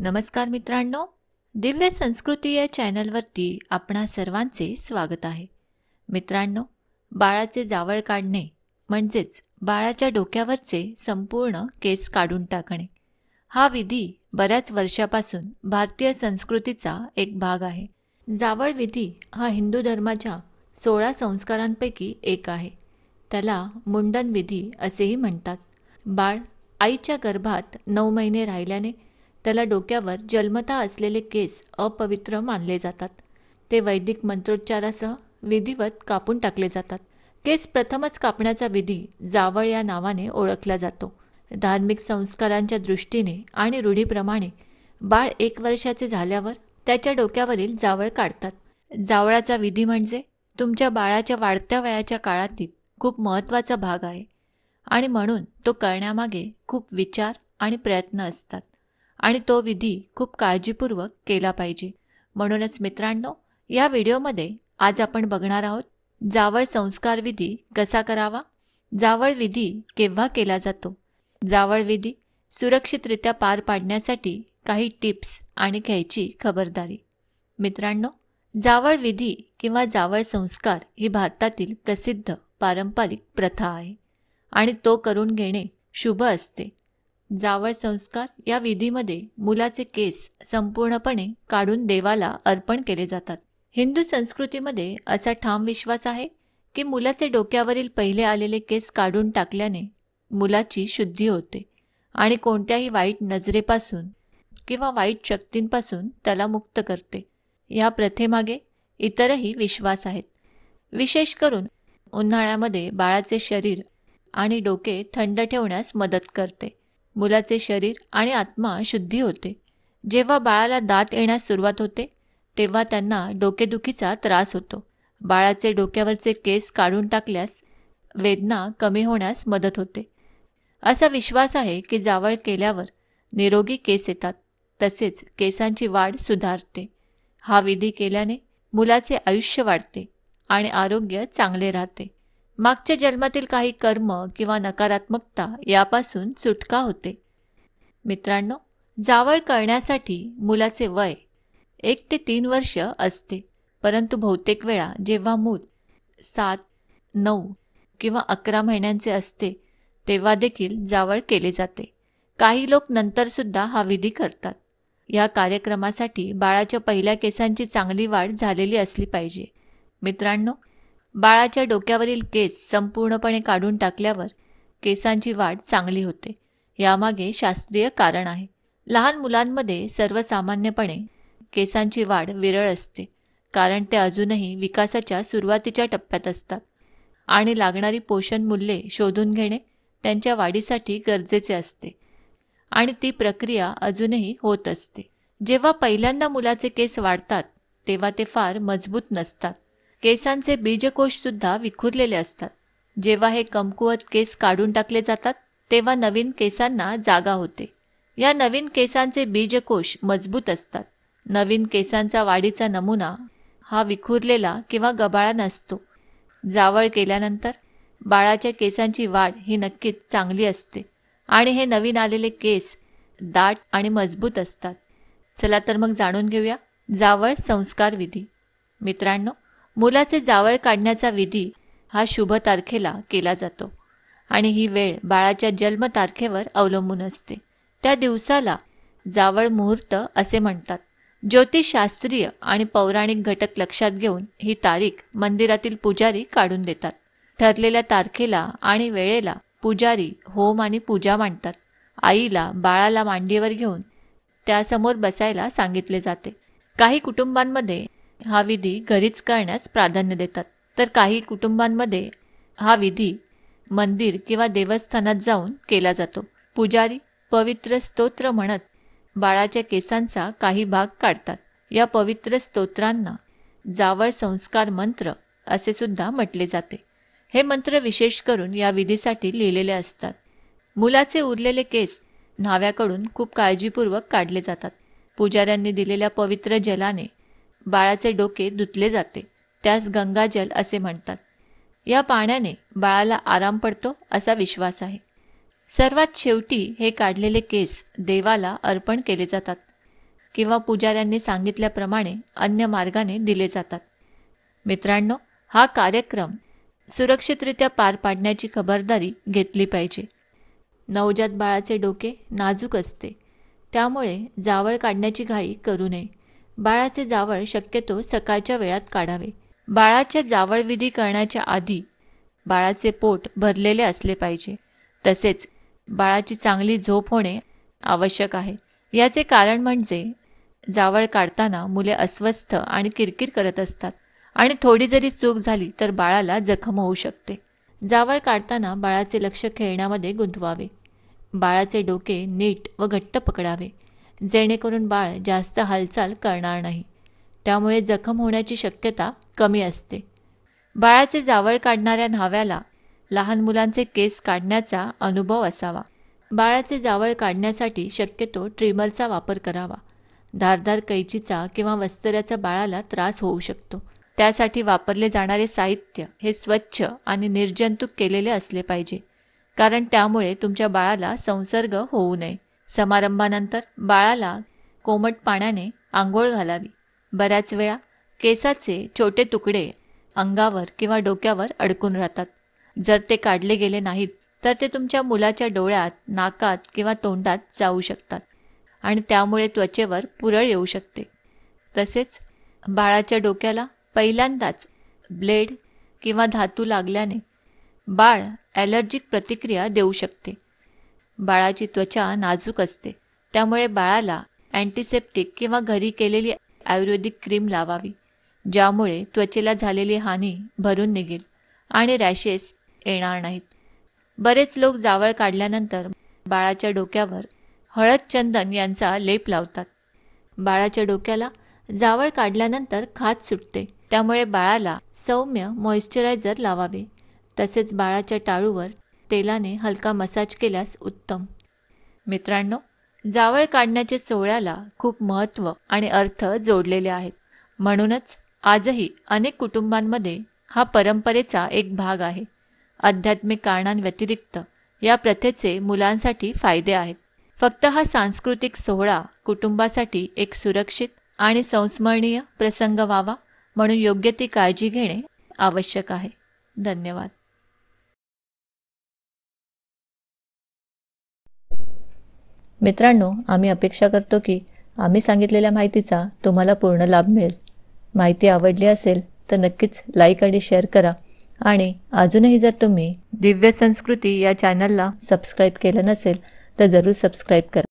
नमस्कार मित्रांनो दिव्य संस्कृती या चॅनलवरती आपणा सर्वांचे स्वागत आहे मित्रांनो बाळाचे जावळ काढणे म्हणजेच बाळाच्या डोक्यावरचे संपूर्ण केस काढून टाकणे हा विधी बऱ्याच वर्षापासून भारतीय संस्कृतीचा एक भाग आहे जावळ विधी हा हिंदू धर्माच्या सोळा संस्कारांपैकी एक आहे त्याला मुंडन विधी असेही म्हणतात बाळ आईच्या गर्भात नऊ महिने राहिल्याने त्याला डोक्यावर जन्मता असलेले केस अपवित्र मानले जातात ते वैदिक मंत्रोच्चारासह विधिवत कापून टाकले जातात केस प्रथमच कापण्याचा विधी जावळ या नावाने ओळखला जातो धार्मिक संस्कारांच्या दृष्टीने आणि रूढीप्रमाणे बाळ एक वर्षाचे झाल्यावर त्याच्या डोक्यावरील जावळ काढतात जावळाचा विधी म्हणजे तुमच्या बाळाच्या वाढत्या वयाच्या काळातील खूप महत्त्वाचा भाग आहे आणि म्हणून तो करण्यामागे खूप विचार आणि प्रयत्न असतात आणि तो विधी खूप काळजीपूर्वक केला पाहिजे म्हणूनच मित्रांनो या व्हिडिओमध्ये आज आपण बघणार आहोत जावळ संस्कार विधी कसा करावा जावळ विधी केव्हा केला जातो जावळ विधी सुरक्षितरित्या पार पाडण्यासाठी काही टिप्स आणि घ्यायची खबरदारी मित्रांनो जावळ विधी किंवा जावळ संस्कार ही भारतातील प्रसिद्ध पारंपरिक प्रथा आहे आणि तो करून घेणे शुभ असते जावळ संस्कार या विधीमध्ये मुलाचे केस संपूर्णपणे काढून देवाला अर्पण केले जातात हिंदू संस्कृतीमध्ये असा ठाम विश्वास आहे की मुलाचे डोक्यावरील पहिले आलेले केस काढून टाकल्याने मुलाची शुद्धी होते आणि कोणत्याही वाईट नजरेपासून किंवा वाईट शक्तींपासून त्याला मुक्त करते या प्रथेमागे इतरही विश्वास आहेत विशेष करून उन्हाळ्यामध्ये बाळाचे शरीर आणि डोके थंड ठेवण्यास मदत करते मुलाचे शरीर आणि आत्मा शुद्धी होते जेव्हा बाळाला दात येण्यास सुरुवात होते तेव्हा त्यांना डोकेदुखीचा त्रास होतो बाळाचे डोक्यावरचे केस काढून टाकल्यास वेदना कमी होण्यास मदत होते असा विश्वास आहे की जावळ केल्यावर निरोगी केस येतात तसेच केसांची वाढ सुधारते हा विधी केल्याने मुलाचे आयुष्य वाढते आणि आरोग्य चांगले राहते मागच्या जन्मातील काही कर्म किंवा नकारात्मकता यापासून सुटका होते मित्रांनो जावळ करण्यासाठी मुलाचे वय एक ते तीन वर्ष असते परंतु बहुतेक वेळा जेव्हा मूल सात नऊ किंवा अकरा महिन्यांचे असते तेव्हा देखील जावळ केले जाते काही लोक नंतरसुद्धा हा विधी करतात या कार्यक्रमासाठी बाळाच्या पहिल्या केसांची चांगली वाढ झालेली असली पाहिजे मित्रांनो बाळाच्या डोक्यावरील केस संपूर्णपणे काढून टाकल्यावर केसांची वाढ चांगली होते यामागे शास्त्रीय कारण आहे लहान मुलांमध्ये सर्वसामान्यपणे केसांची वाढ विरळ असते कारण ते अजूनही विकासाच्या सुरुवातीच्या टप्प्यात असतात आणि लागणारी पोषण मूल्ये शोधून घेणे त्यांच्या वाढीसाठी गरजेचे असते आणि ती प्रक्रिया अजूनही होत असते जेव्हा पहिल्यांदा मुलाचे केस वाढतात तेव्हा ते फार मजबूत नसतात केसांचे बीजकोषसुद्धा विखुरलेले असतात जेव्हा हे कमकुवत केस काढून टाकले जातात तेव्हा नवीन केसांना जागा होते या नवीन केसांचे बीजकोश मजबूत असतात नवीन केसांचा वाढीचा नमुना हा विखुरलेला किंवा गबाळा नसतो जावळ केल्यानंतर बाळाच्या केसांची वाढ ही नक्कीच चांगली असते आणि हे नवीन आलेले केस दाट आणि मजबूत असतात चला तर मग जाणून घेऊया जावळ संस्कार विधी मित्रांनो मुलाचे जावळ काढण्याचा विधी हा शुभ तारखेला केला जातो आणि ही वेळ बाळाच्या जन्म तारखेवर अवलंबून असते त्या दिवसाला जावळ मुहूर्त असे म्हणतात ज्योतिषशास्त्रीय आणि पौराणिक घटक लक्षात घेऊन ही तारीख मंदिरातील पुजारी काढून देतात ठरलेल्या तारखेला आणि वेळेला पुजारी होम आणि पूजा मांडतात आईला बाळाला मांडीवर घेऊन त्यासमोर बसायला सांगितले जाते काही कुटुंबांमध्ये हा विधी घरीच करण्यास प्राधान्य देतात तर काही कुटुंबांमध्ये हा विधी मंदिर किंवा देवस्थानात जाऊन केला जातो पुजारी पवित्र स्तोत्र म्हणत बाळाच्या केसांचा काही भाग काढतात या पवित्र स्तोत्रांना जावळ संस्कार मंत्र असे सुद्धा म्हटले जाते हे मंत्र विशेष करून या विधीसाठी लिहिलेले असतात मुलाचे उरलेले केस न्हाव्याकडून खूप काळजीपूर्वक काढले जातात पुजाऱ्यांनी दिलेल्या पवित्र जलाने बाळाचे डोके धुतले जाते त्यास गंगाजल असे म्हणतात या पाण्याने बाळाला आराम पडतो असा विश्वास आहे सर्वात शेवटी हे काढलेले केस देवाला अर्पण केले जातात किंवा पुजाऱ्यांनी सांगितल्याप्रमाणे अन्य मार्गाने दिले जातात मित्रांनो हा कार्यक्रम सुरक्षितरित्या पार पाडण्याची खबरदारी घेतली पाहिजे नवजात बाळाचे डोके नाजूक असते त्यामुळे जावळ काढण्याची घाई करू नये बाळाचे जावळ शक्यतो सकाळच्या वेळात काढावे बाळाच्या जावळ विधी करण्याच्या आधी बाळाचे पोट भरलेले असले पाहिजे तसेच बाळाची चांगली झोप होणे आवश्यक आहे याचे कारण म्हणजे जावळ काढताना मुले अस्वस्थ आणि किरकिर करत असतात आणि थोडी जरी चूक झाली तर बाळाला जखम होऊ शकते जावळ काढताना बाळाचे लक्ष खेळण्यामध्ये गुंतवावे बाळाचे डोके नीट व घट्ट पकडावे जेणेकरून बाळ जास्त हालचाल करणार नाही त्यामुळे जखम होण्याची शक्यता कमी असते बाळाचे जावळ काढणाऱ्या न्हाव्याला लहान मुलांचे केस काढण्याचा अनुभव असावा बाळाचे जावळ काढण्यासाठी शक्यतो ट्रिमरचा वापर करावा धारधार कैचीचा किंवा वस्तऱ्याचा बाळाला त्रास होऊ शकतो त्यासाठी वापरले जाणारे साहित्य हे स्वच्छ आणि निर्जंतुक केलेले असले पाहिजे कारण त्यामुळे तुमच्या बाळाला संसर्ग होऊ नये समारंभानंतर बाळाला कोमट पाण्याने आंघोळ घालावी बऱ्याच वेळा केसाचे छोटे तुकडे अंगावर किंवा डोक्यावर अडकून राहतात जर ते काढले गेले नाहीत तर ते तुमच्या मुलाच्या डोळ्यात नाकात किंवा तोंडात जाऊ शकतात आणि त्यामुळे त्वचेवर पुरळ येऊ शकते तसेच बाळाच्या डोक्याला पहिल्यांदाच ब्लेड किंवा धातू लागल्याने बाळ ॲलर्जिक प्रतिक्रिया देऊ शकते बाळाची त्वचा नाजूक असते त्यामुळे बाळाला अँटीसेप्टिक किंवा घरी केलेली आयुर्वेदिक क्रीम लावावी ज्यामुळे त्वचेला झालेली हानी भरून निघेल आणि रॅशेस येणार नाहीत बरेच लोक जावळ काढल्यानंतर बाळाच्या डोक्यावर हळद चंदन यांचा लेप लावतात बाळाच्या डोक्याला जावळ काढल्यानंतर खात सुटते त्यामुळे बाळाला सौम्य मॉइश्चरायझर लावावे तसेच बाळाच्या टाळूवर तेलाने हलका मसाज केल्यास उत्तम मित्रांनो जावळ काढण्याच्या सोहळ्याला खूप महत्त्व आणि अर्थ जोडलेले आहेत म्हणूनच आजही अनेक कुटुंबांमध्ये हा परंपरेचा एक भाग आहे आध्यात्मिक कारणांव्यतिरिक्त या प्रथेचे मुलांसाठी फायदे आहेत फक्त हा सांस्कृतिक सोहळा कुटुंबासाठी एक सुरक्षित आणि संस्मरणीय प्रसंग व्हावा म्हणून योग्य ती काळजी घेणे आवश्यक आहे धन्यवाद मित्रांनो आम्ही अपेक्षा करतो की आम्ही सांगितलेल्या माहितीचा तुम्हाला पूर्ण लाभ मिळेल माहिती आवडली असेल तर नक्कीच लाईक आणि शेअर करा आणि अजूनही जर तुम्ही दिव्य संस्कृती या चॅनलला सबस्क्राईब केलं नसेल तर जरूर सबस्क्राईब करा